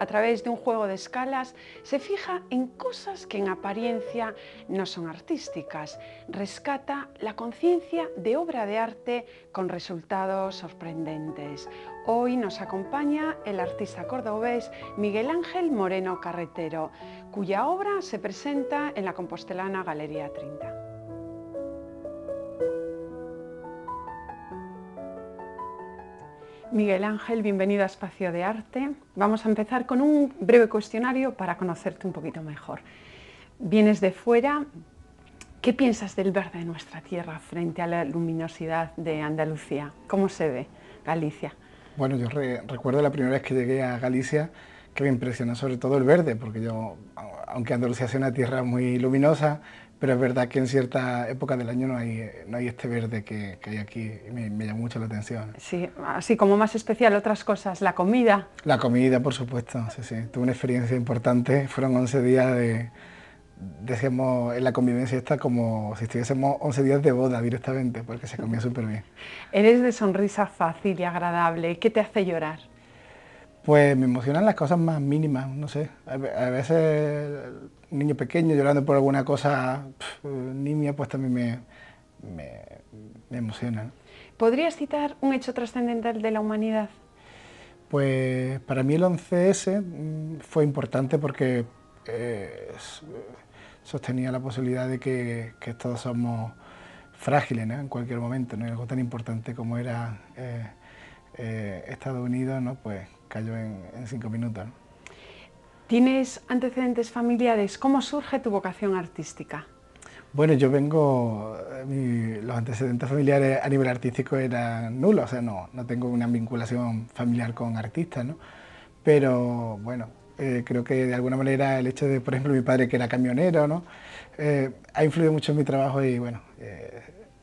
a través de un juego de escalas, se fija en cosas que en apariencia no son artísticas. Rescata la conciencia de obra de arte con resultados sorprendentes. Hoy nos acompaña el artista cordobés Miguel Ángel Moreno Carretero, cuya obra se presenta en la Compostelana Galería 30. Miguel Ángel, bienvenido a Espacio de Arte. Vamos a empezar con un breve cuestionario para conocerte un poquito mejor. Vienes de fuera, ¿qué piensas del verde de nuestra tierra frente a la luminosidad de Andalucía? ¿Cómo se ve Galicia? Bueno, yo recuerdo la primera vez que llegué a Galicia que me impresionó sobre todo el verde, porque yo, aunque Andalucía sea una tierra muy luminosa, pero es verdad que en cierta época del año no hay, no hay este verde que, hay aquí y me, llama mucho la atención. Sí, así como más especial otras cosas, la comida. La comida, por supuesto, sí, sí. Tuve una experiencia importante, fueron 11 días de, decíamos en la convivencia esta como si estuviésemos 11 días de boda directamente, porque se comía súper bien. Eres de sonrisa fácil y agradable, ¿qué te hace llorar? Pues me emocionan las cosas más mínimas, no sé, a veces ...un niño pequeño llorando por alguna cosa pff, nimia, pues también me, me, emociona. ¿Podrías citar un hecho trascendental de la humanidad? Pues para mí el 11S mm, fue importante porque sostenía la posibilidad de que, todos somos frágiles en cualquier momento. ¿no? algo tan importante como era eh, eh, Estados Unidos ¿no? pues cayó en, cinco minutos. ¿Tienes antecedentes familiares? ¿Cómo surge tu vocación artística? Bueno, yo vengo, eh, los antecedentes familiares a nivel artístico eran nulos, o sea, no, tengo una vinculación familiar con artistas, ¿no? Pero bueno, eh, creo que de alguna manera el hecho de, por ejemplo, mi padre que era camionero, ¿no? Eh, ha influido mucho en mi trabajo y bueno,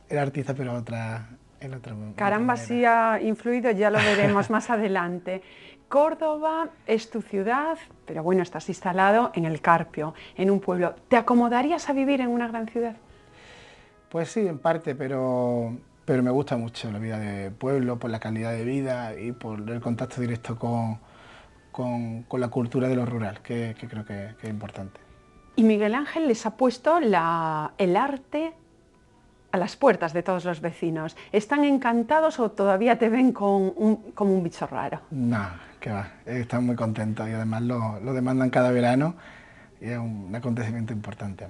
era artista pero otra, en mundo. Caramba, sí ha influido, ya lo veremos más adelante. Córdoba es tu ciudad, pero bueno, estás instalado en el Carpio, en un pueblo. ¿Te acomodarías a vivir en una gran ciudad? Pues sí, en parte, pero, pero me gusta mucho la vida de pueblo, por la calidad de vida y por el contacto directo con, la cultura de lo rural, que, creo que, es importante. Y Miguel Ángel les ha puesto el arte a las puertas de todos los vecinos. ¿Están encantados o todavía te ven como un bicho raro? No que va, eh, están muy contentos y además lo, demandan cada verano y es un acontecimiento importante.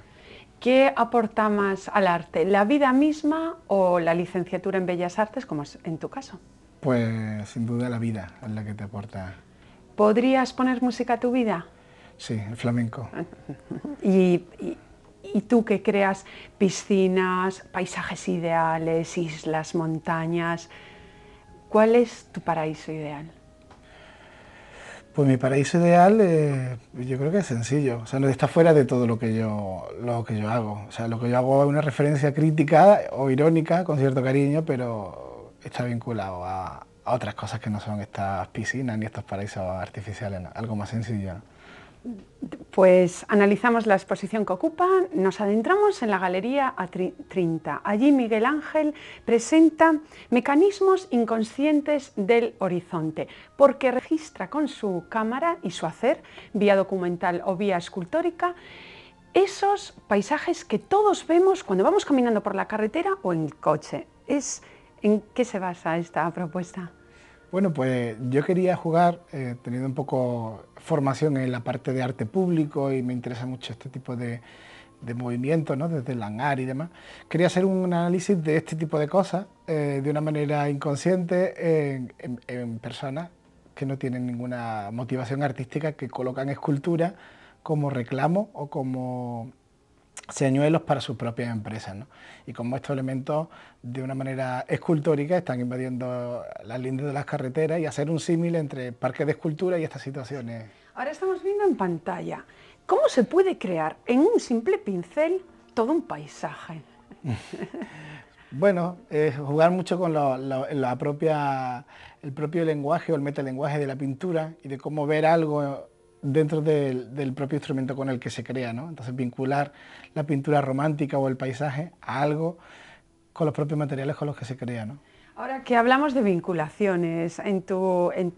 ¿Qué aporta más al arte, la vida misma o la licenciatura en Bellas Artes, como es en tu caso? Pues sin duda la vida es la que te aporta. ¿Podrías poner música a tu vida? Sí, el flamenco. y, y, tú que creas piscinas, paisajes ideales, islas, montañas, ¿cuál es tu paraíso ideal? Pues mi paraíso ideal yo creo que es sencillo, o sea, no está fuera de todo lo que, yo, lo que yo hago. O sea, lo que yo hago es una referencia crítica o irónica, con cierto cariño, pero está vinculado a, otras cosas que no son estas piscinas ni estos paraísos artificiales, algo más sencillo pues analizamos la exposición que ocupa, nos adentramos en la Galería A30. Allí Miguel Ángel presenta mecanismos inconscientes del horizonte, porque registra con su cámara y su hacer, vía documental o vía escultórica, esos paisajes que todos vemos cuando vamos caminando por la carretera o en el coche. Es, ¿En qué se basa esta propuesta? Bueno, pues yo quería jugar, eh, teniendo un poco formación en la parte de arte público y me interesa mucho este tipo de, de movimientos, ¿no? desde el hangar y demás. Quería hacer un análisis de este tipo de cosas eh, de una manera inconsciente en, en, personas que no tienen ninguna motivación artística, que colocan escultura como reclamo o como señuelos para sus propias empresas. Y como estos elementos, de una manera escultórica, están invadiendo las líneas de las carreteras y hacer un símil entre parques de escultura y estas situaciones. Ahora estamos viendo en pantalla cómo se puede crear en un simple pincel todo un paisaje. Bueno, es jugar mucho con la propia, el propio lenguaje o el metalenguaje de la pintura y de cómo ver algo dentro del, propio instrumento con el que se crea. ¿no? Entonces vincular la pintura romántica o el paisaje a algo con los propios materiales con los que se crea. ¿no? Ahora que hablamos de vinculaciones, en, tu, en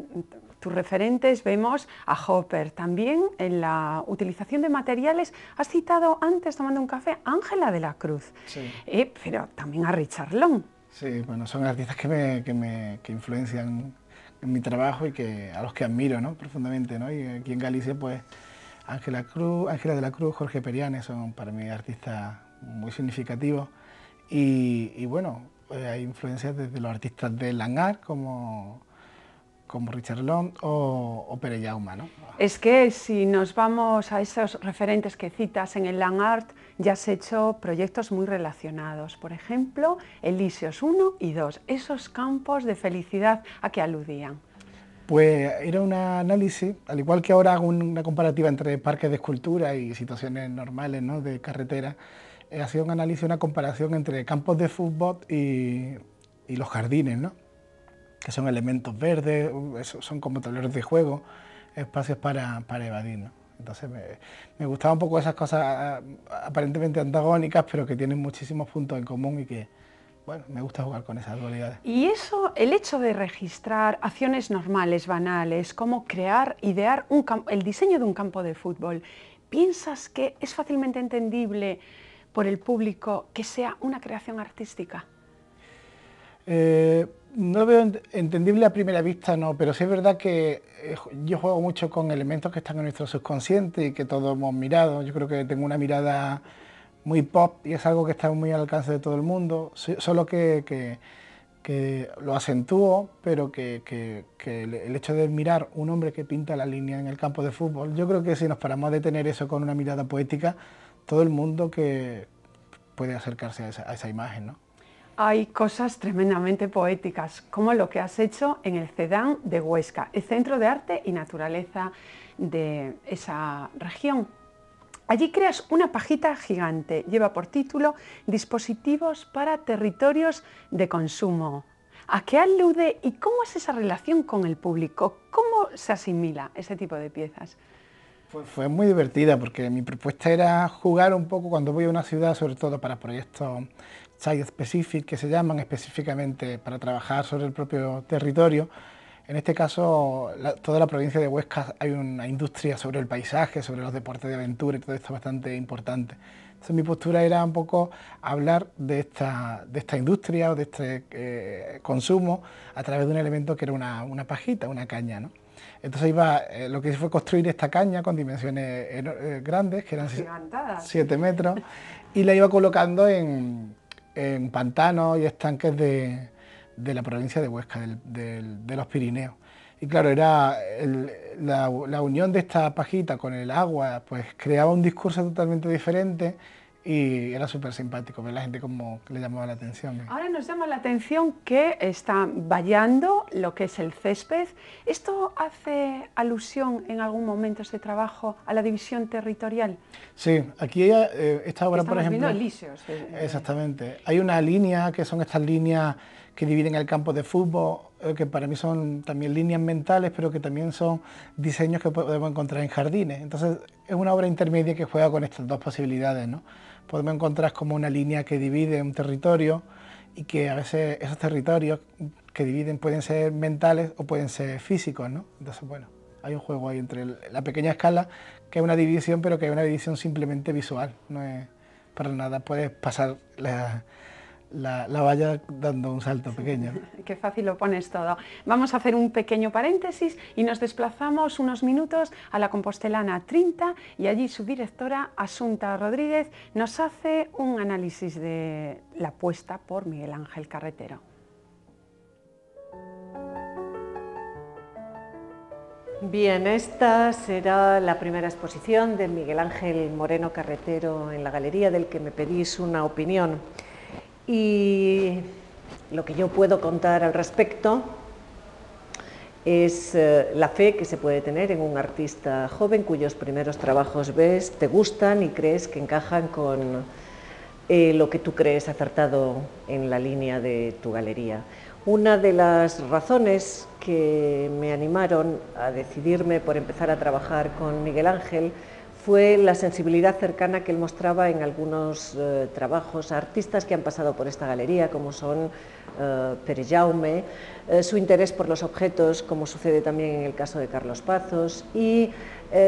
tus referentes vemos a Hopper, también en la utilización de materiales, has citado antes tomando un café a Ángela de la Cruz, sí. Eh, pero también a Richard Long. Sí, bueno, son artistas que me, que me que influencian en mi trabajo y que a los que admiro ¿no? profundamente. ¿no? Y aquí en Galicia, pues Ángela Cruz, Ángela de la Cruz, Jorge Perianes son para mí artistas muy significativos. Y, bueno, eh, hay influencias desde los artistas de Langar como como Richard Long o, o Pere Es que si nos vamos a esos referentes que citas en el Land Art, ya has hecho proyectos muy relacionados, por ejemplo, Elíseos 1 y 2, esos campos de felicidad a que aludían. Pues era un análisis, al igual que ahora hago una comparativa entre parques de escultura y situaciones normales de carretera, he eh, ha sido un análisis, una comparación entre campos de fútbol y, los jardines, ¿no? que son elementos verdes, son como tableros de juego, espacios para, para evadir. Entonces me, me gustaban un poco esas cosas aparentemente antagónicas, pero que tienen muchísimos puntos en común y que, bueno, me gusta jugar con esas dualidades. Y eso, el hecho de registrar acciones normales, banales, como crear, idear un el diseño de un campo de fútbol, ¿piensas que es fácilmente entendible por el público que sea una creación artística? Eh, no lo veo entendible a primera vista, no, pero sí es verdad que eh, yo juego mucho con elementos que están en nuestro subconsciente y que todos hemos mirado. Yo creo que tengo una mirada muy pop y es algo que está muy al alcance de todo el mundo, solo que, lo acentúo, pero que, el hecho de mirar un hombre que pinta la línea en el campo de fútbol, yo creo que si nos paramos a detener eso con una mirada poética, todo el mundo que puede acercarse a esa, a esa imagen, ¿no? hay cosas tremendamente poéticas, como lo que has hecho en el Cedán de Huesca, el Centro de Arte y Naturaleza de esa región. Allí creas una pajita gigante, lleva por título Dispositivos para Territorios de Consumo. ¿A qué alude y cómo es esa relación con el público? ¿Cómo se asimila ese tipo de piezas? fue muy divertida porque mi propuesta era jugar un poco cuando voy a una ciudad, sobre todo para proyectos site-specific, que se llaman específicamente para trabajar sobre el propio territorio. En este caso, toda la provincia de Huesca hay una industria sobre el paisaje, sobre los deportes de aventura y todo esto bastante importante. Entonces mi postura era un poco hablar de esta, de esta industria o de este eh, consumo a través de un elemento que era una, pajita, una caña. Entonces iba, eh, lo que hice fue construir esta caña con dimensiones eh, grandes, que eran 7 metros, y la iba colocando en, en pantanos y estanques de, la provincia de Huesca, de los Pirineos. Y claro, era la, la, unión de esta pajita con el agua, pues creaba un discurso totalmente diferente y era súper simpático ver la gente como le llamaba la atención. ¿eh? Ahora nos llama la atención que está vallando lo que es el césped. ¿Esto hace alusión en algún momento ese trabajo a la división territorial? Sí, aquí ella, eh, esta obra, por ejemplo... Eh, exactamente. Hay una línea que son estas líneas que dividen el campo de fútbol, eh, que para mí son también líneas mentales, pero que también son diseños que podemos encontrar en jardines. Entonces es una obra intermedia que juega con estas dos posibilidades. ¿no? Podemos encontrar como una línea que divide un territorio y que a veces esos territorios que dividen pueden ser mentales o pueden ser físicos. ¿no? Entonces, bueno, hay un juego ahí entre la pequeña escala, que es una división, pero que es una división simplemente visual, no es para nada. Puedes pasar la la, vaya valla dando un salto pequeño. Qué fácil lo pones todo. Vamos a hacer un pequeño paréntesis y nos desplazamos unos minutos a la Compostelana 30 y allí su directora Asunta Rodríguez nos hace un análisis de la apuesta por Miguel Ángel Carretero. Bien, esta será la primera exposición de Miguel Ángel Moreno Carretero en la galería del que me pedís una opinión. Y lo que yo puedo contar al respecto es eh, la fe que se puede tener en un artista joven cuyos primeros trabajos ves, te gustan y crees que encajan con eh, lo que tú crees acertado en la línea de tu galería. Una de las razones que me animaron a decidirme por empezar a trabajar con Miguel Ángel fue la sensibilidad cercana que él mostraba en algunos eh, trabajos a artistas que han pasado por esta galería, como son eh, Pere Jaume, eh, su interés por los objetos, como sucede también en el caso de Carlos Pazos, y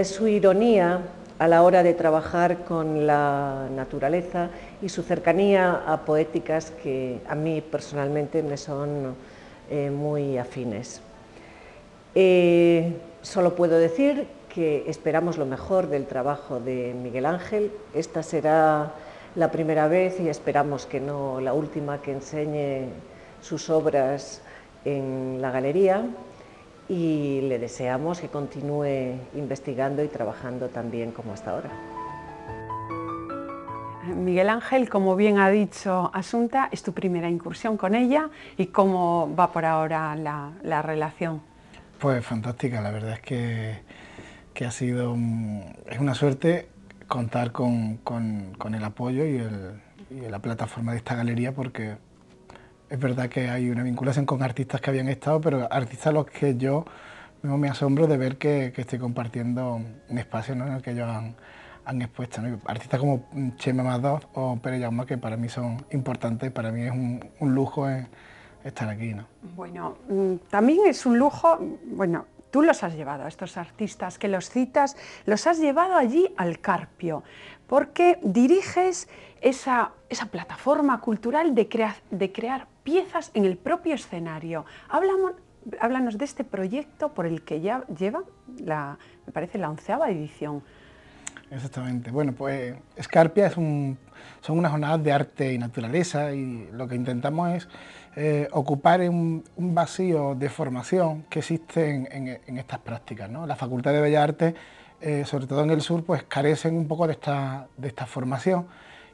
su ironía a la hora de trabajar con la naturaleza y su cercanía a poéticas que a mí personalmente me son muy afines. solo puedo decir que esperamos lo mejor del trabajo de Miguel Ángel. Esta será la primera vez y esperamos que no la última que enseñe sus obras en la galería y le deseamos que continúe investigando y trabajando también como hasta ahora. Miguel Ángel, como bien ha dicho Asunta, es tu primera incursión con ella y cómo va por ahora la, la relación. Pues fantástica, la verdad es que que ha sido es una suerte contar con, el apoyo y, la plataforma de esta galería porque es verdad que hay una vinculación con artistas que habían estado, pero artistas a los que yo mismo me asombro de ver que, estoy compartiendo un espacio en el que ellos han, expuesto. Artistas como Chema Madoff o Pere Yauma, que para mí son importantes, para mí es un, un lujo eh, estar aquí. ¿no? Bueno, mm, también es un lujo, bueno, Tú los has llevado a estos artistas que los citas, los has llevado allí al Carpio, porque diriges esa, plataforma cultural de, de, crear piezas en el propio escenario. háblanos de este proyecto por el que ya lleva, la, me parece, la onceava edición. Exactamente. Bueno, pues Escarpia es un, son unas jornadas de arte y naturaleza y lo que intentamos es eh, ocupar un, vacío de formación que existe en, estas prácticas. ¿no? La Facultad de Bellas Artes, eh, sobre todo en el sur, pues carecen un poco de esta, formación.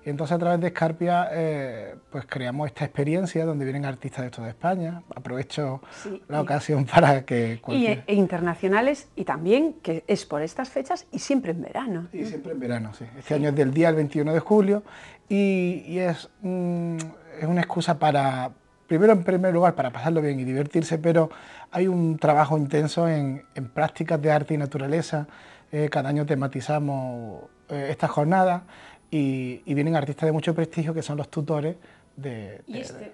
Y entonces a través de Escarpia eh, pues creamos esta experiencia donde vienen artistas de toda España. Aprovecho la ocasión para que... Y, e internacionales y también que es por estas fechas y siempre en verano. Y siempre en verano, sí. Este año es del día el 21 de julio y, es una excusa para, primero en primer lugar para pasarlo bien y divertirse, pero hay un trabajo intenso en, prácticas de arte y naturaleza. Eh, cada año tematizamos eh, esta estas jornadas y, vienen artistas de mucho prestigio que son los tutores. De, este,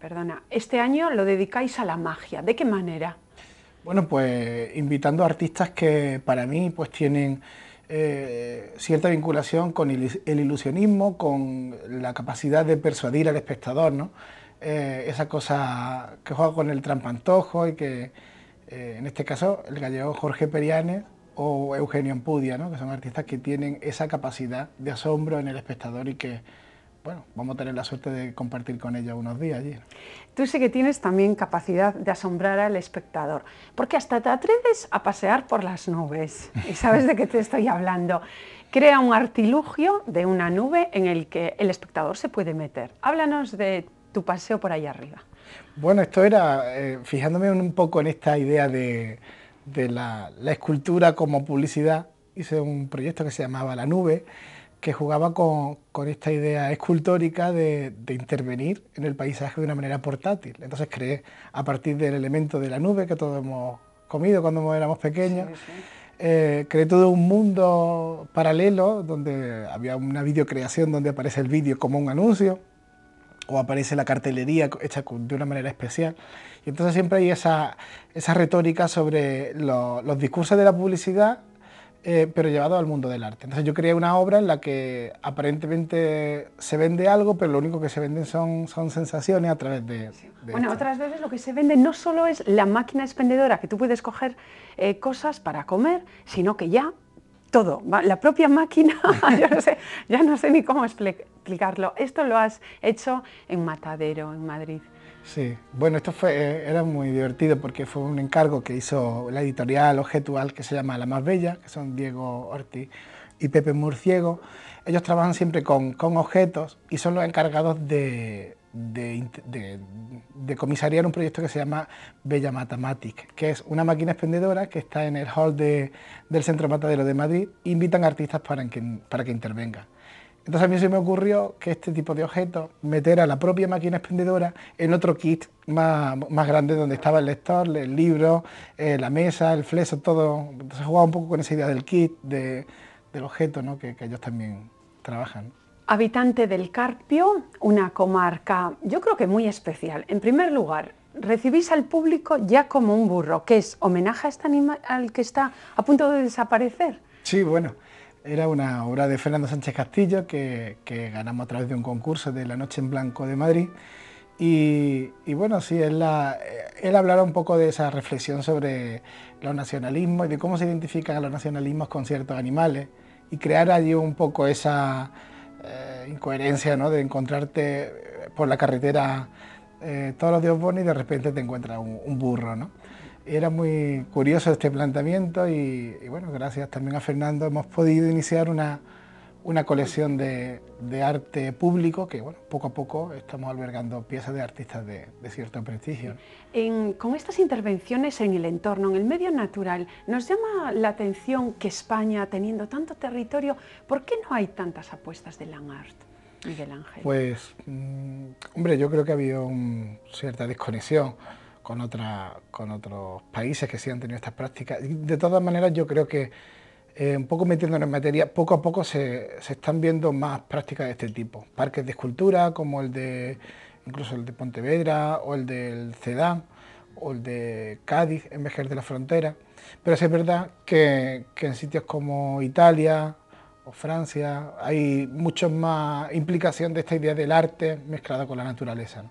perdona, este año lo dedicáis a la magia, ¿de qué manera? Bueno, pues invitando a artistas que para mí pues tienen eh, cierta vinculación con el, el, ilusionismo, con la capacidad de persuadir al espectador, ¿no? Eh, esa cosa que juega con el trampantojo y que, eh, en este caso, el gallego Jorge Perianes o Eugenio Ampudia, ¿no? que son artistas que tienen esa capacidad de asombro en el espectador y que, bueno, vamos a tener la suerte de compartir con ella unos días allí. Tú sí que tienes también capacidad de asombrar al espectador, porque hasta te atreves a pasear por las nubes, y sabes de qué te estoy hablando. Crea un artilugio de una nube en el que el espectador se puede meter. Háblanos de tu paseo por ahí arriba. Bueno, esto era, eh, fijándome un poco en esta idea de, la, escultura como publicidad, hice un proyecto que se llamaba La Nube, que jugaba con, esta idea escultórica de, intervenir en el paisaje de una manera portátil. Entonces creé, a partir del elemento de la nube que todos hemos comido cuando éramos pequeños, eh, creé todo un mundo paralelo donde había una videocreación donde aparece el vídeo como un anuncio o aparece la cartelería hecha de una manera especial. Y entonces siempre hay esa, esa retórica sobre los discursos de la publicidad, eh, pero llevado al mundo del arte. Entonces yo creé una obra en la que aparentemente se vende algo, pero lo único que se venden son, son sensaciones a través de... bueno, otras veces lo que se vende no solo es la máquina expendedora, que tú puedes coger eh, cosas para comer, sino que ya todo, la propia máquina, yo no sé, ya no sé ni cómo explicarlo. Esto lo has hecho en Matadero, en Madrid. Sí, bueno, esto fue, eh, era muy divertido porque fue un encargo que hizo la editorial objetual que se llama La Más Bella, que son Diego Ortiz y Pepe Murciego. Ellos trabajan siempre con objetos y son los encargados de, de, de, de, comisariar un proyecto que se llama Bella Matamatic, que es una máquina expendedora que está en el hall del Centro Matadero de Madrid. Invitan artistas para que, para que intervengan. Entonces a mí se me ocurrió que este tipo de objetos, meter a la propia máquina expendedora en otro kit más, grande donde estaba el lector, el libro, eh, la mesa, el fleso, todo. Entonces jugaba un poco con esa idea del kit, del objeto, que ellos también trabajan habitante del Carpio, una comarca yo creo que muy especial. En primer lugar, recibís al público ya como un burro, que es homenaje a este animal al que está a punto de desaparecer. Sí, bueno, era una obra de Fernando Sánchez Castillo que, ganamos a través de un concurso de La Noche en Blanco de Madrid. Y, bueno, sí, él, la, hablará un poco de esa reflexión sobre los nacionalismos y de cómo se identifican los nacionalismos con ciertos animales y crear allí un poco esa eh, incoherencia, ¿no? De encontrarte eh, por la carretera eh, todos los días bonos y de repente te encuentras un, burro, ¿no? era muy curioso este planteamiento y, y, bueno, gracias también a Fernando hemos podido iniciar una, una colección de, arte público que bueno, poco a poco estamos albergando piezas de artistas de, cierto prestigio. con estas intervenciones en el entorno, en el medio natural, nos llama la atención que España, teniendo tanto territorio, ¿por qué no hay tantas apuestas de land art? Miguel Ángel. Pues, mm, hombre, yo creo que ha habido cierta desconexión con, con otros países que sí han tenido estas prácticas. De todas maneras, yo creo que eh, un poco metiéndonos en materia, poco a poco se, están viendo más prácticas de este tipo. Parques de escultura, como el de incluso el de Pontevedra o el del Cedán o el de Cádiz, en vez de la Frontera. Pero sí es verdad que, en sitios como Italia o Francia hay mucho más implicación de esta idea del arte mezclado con la naturaleza.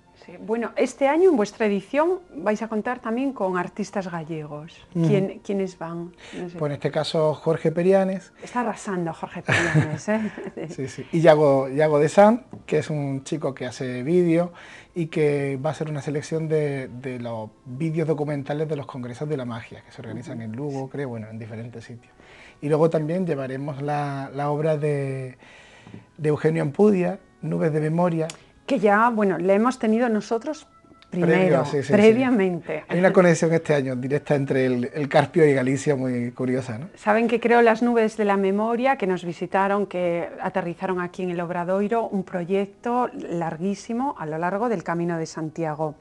Bueno, este año en vuestra edición vais a contar también con artistas gallegos. ¿Quiénes van? Pues en este caso Jorge Perianes. Está arrasando Jorge Perianes. ¿eh? sí, sí. Y Yago, de San, que es un chico que hace vídeo y que va a hacer una selección de, los vídeos documentales de los congresos de la magia que se organizan en Lugo, creo, bueno, en diferentes sitios. Y luego también llevaremos la, obra de, de Eugenio Ampudia, Nubes de Memoria, que ya, bueno, le hemos tenido nosotros primero, previamente. Hay una conexión este año directa entre el, el, Carpio y Galicia muy curiosa, ¿no? Saben que creo las nubes de la memoria, que nos visitaron, que aterrizaron aquí en el Obradoiro, un proyecto larguísimo a lo largo del Camino de Santiago.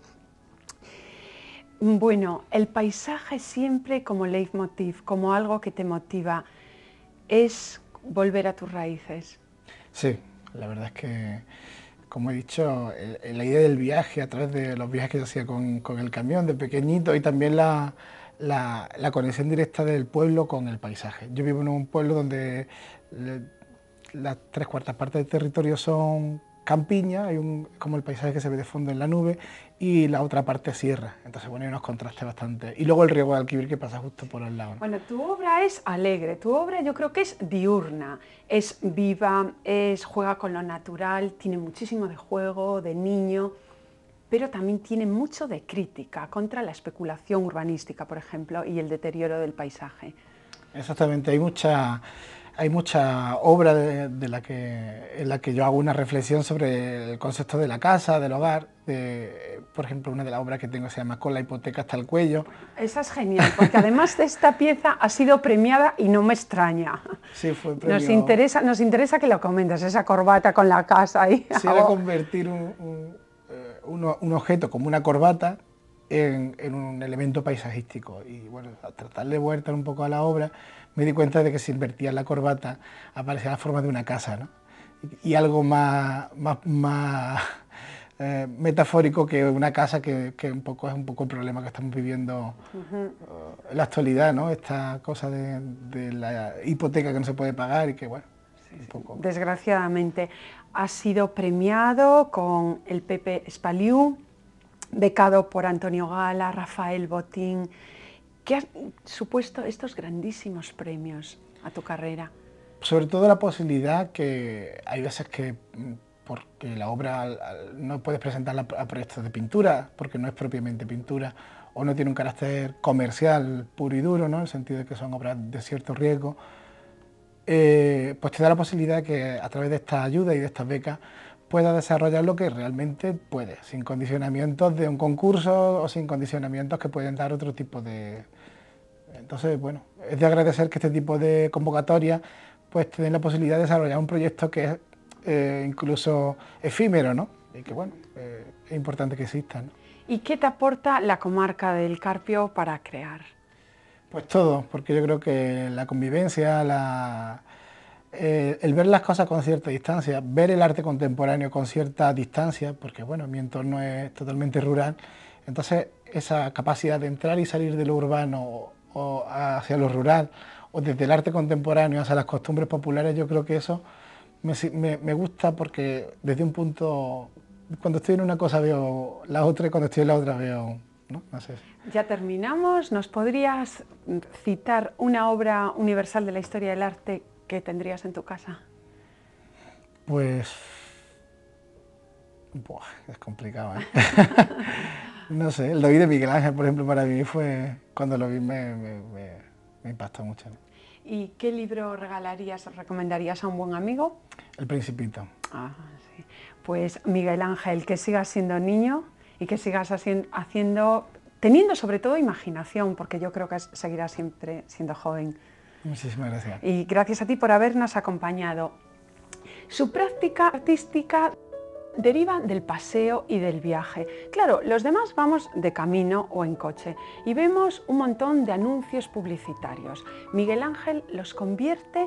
Bueno, el paisaje siempre como leitmotiv, como algo que te motiva, es volver a tus raíces. Sí, la verdad es que como he dicho, eh, eh, la idea del viaje a través de los viajes que yo hacía con, el camión de pequeñito y también la, conexión directa del pueblo con el paisaje. Yo vivo en un pueblo donde eh, las tres cuartas partes del territorio son campiña, hay un, como el paisaje que se ve de fondo en la nube, y la otra parte sierra. Entonces, bueno, hay unos contrastes bastante. Y luego el riego de Alquivir que pasa justo por el lado. Bueno, tu obra es alegre, tu obra yo creo que es diurna, es viva, es juega con lo natural, tiene muchísimo de juego, de niño, pero también tiene mucho de crítica contra la especulación urbanística, por ejemplo, y el deterioro del paisaje. Exactamente, hay mucha hay mucha obra de, la que, en la que yo hago una reflexión sobre el concepto de la casa, del hogar. por ejemplo, una de las obras que tengo se llama Con la hipoteca hasta el cuello. Esa es genial, porque además de esta pieza ha sido premiada y no me extraña. Sí, fue premiada. Nos interesa, nos interesa que lo comentes, esa corbata con la casa ahí. Se a convertir eh, un, objeto como una corbata en, un elemento paisajístico. Y bueno, tratar de vuelta un poco a la obra, me di cuenta de que si invertía la corbata aparecía la forma de una casa. ¿no? Y algo más, más, eh, metafórico que una casa que, un poco es un poco el problema que estamos viviendo en la actualidad, ¿no? Esta cosa de, la hipoteca que no se puede pagar y que bueno. Desgraciadamente, ha sido premiado con el Pepe Spaliu, becado por Antonio Gala, Rafael Botín, ¿Qué ha supuesto estos grandísimos premios a tu carrera? Sobre todo la posibilidad que hay veces que, mm, porque la obra no puedes presentarla a proyectos de pintura, porque no es propiamente pintura, o no tiene un carácter comercial puro y duro, ¿no? en el sentido de que son obras de cierto riesgo, eh, pues te da la posibilidad que a través de esta ayuda y de estas becas pueda desarrollar lo que realmente puede, sin condicionamientos de un concurso o sin condicionamientos que pueden dar otro tipo de... Entonces, bueno, es de agradecer que este tipo de convocatorias pues te den la posibilidad de desarrollar un proyecto que es eh, incluso efímero, ¿no? Y que, bueno, eh, es importante que exista, ¿no? ¿Y qué te aporta la comarca del Carpio para crear? Pues todo, porque yo creo que la convivencia, la, eh, el ver las cosas con cierta distancia, ver el arte contemporáneo con cierta distancia, porque bueno, mi entorno es totalmente rural, entonces esa capacidad de entrar y salir de lo urbano o, hacia lo rural, o desde el arte contemporáneo hacia las costumbres populares, yo creo que eso me, gusta porque desde un punto, cuando estoy en una cosa veo la otra y cuando estoy en la otra veo Ya terminamos. ¿Nos podrías citar una obra universal de la historia del arte que tendrías en tu casa? Pues... Buah, es complicado, ¿eh? no sé, el David de Miguel Ángel, por ejemplo, para mí fue... Cuando lo vi me, impactó mucho. ¿Y qué libro regalarías, recomendarías a un buen amigo? El Principito. Ah, sí. Pues Miguel Ángel, que sigas siendo niño y que sigas haciendo, teniendo sobre todo imaginación, porque yo creo que seguirás siempre siendo joven. Muchísimas gracias. Y gracias a ti por habernos acompañado. Su práctica artística deriva del paseo y del viaje. Claro, los demás vamos de camino o en coche y vemos un montón de anuncios publicitarios. Miguel Ángel los convierte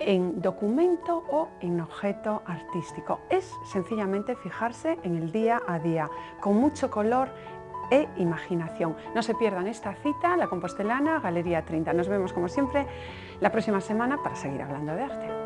en documento o en objeto artístico. Es sencillamente fijarse en el día a día, con mucho color e imaginación. No se pierdan esta cita, La Compostelana, Galería 30. Nos vemos como siempre la próxima semana para seguir hablando de arte.